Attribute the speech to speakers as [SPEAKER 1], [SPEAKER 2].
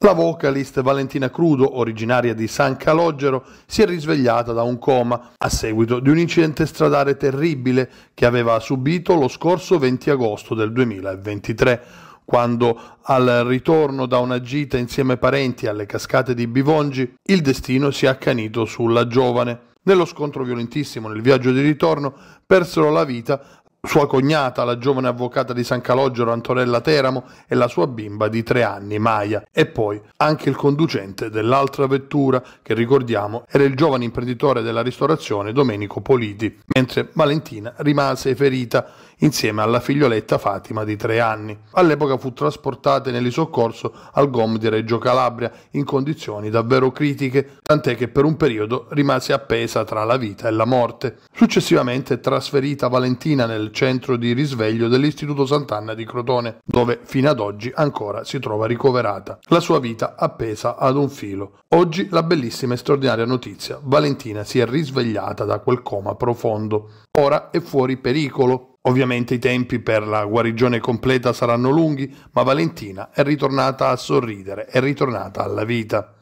[SPEAKER 1] La vocalist Valentina Crudo, originaria di San Calogero, si è risvegliata da un coma a seguito di un incidente stradale terribile che aveva subito lo scorso 20 agosto del 2023, quando al ritorno da una gita insieme ai parenti alle cascate di Bivongi, il destino si è accanito sulla giovane. Nello scontro violentissimo nel viaggio di ritorno persero la vita sua cognata, la giovane avvocata di San Calogero Antonella Teramo e la sua bimba di tre anni, Maia, e poi anche il conducente dell'altra vettura che ricordiamo era il giovane imprenditore della ristorazione Domenico Politi, mentre Valentina rimase ferita insieme alla figlioletta Fatima di tre anni. All'epoca fu trasportata nell'isoccorso al GOM di Reggio Calabria in condizioni davvero critiche, tant'è che per un periodo rimase appesa tra la vita e la morte. Successivamente trasferita Valentina nel centro di risveglio dell'Istituto Sant'Anna di Crotone, dove fino ad oggi ancora si trova ricoverata. La sua vita appesa ad un filo. Oggi la bellissima e straordinaria notizia. Valentina si è risvegliata da quel coma profondo. Ora è fuori pericolo. Ovviamente i tempi per la guarigione completa saranno lunghi, ma Valentina è ritornata a sorridere, è ritornata alla vita.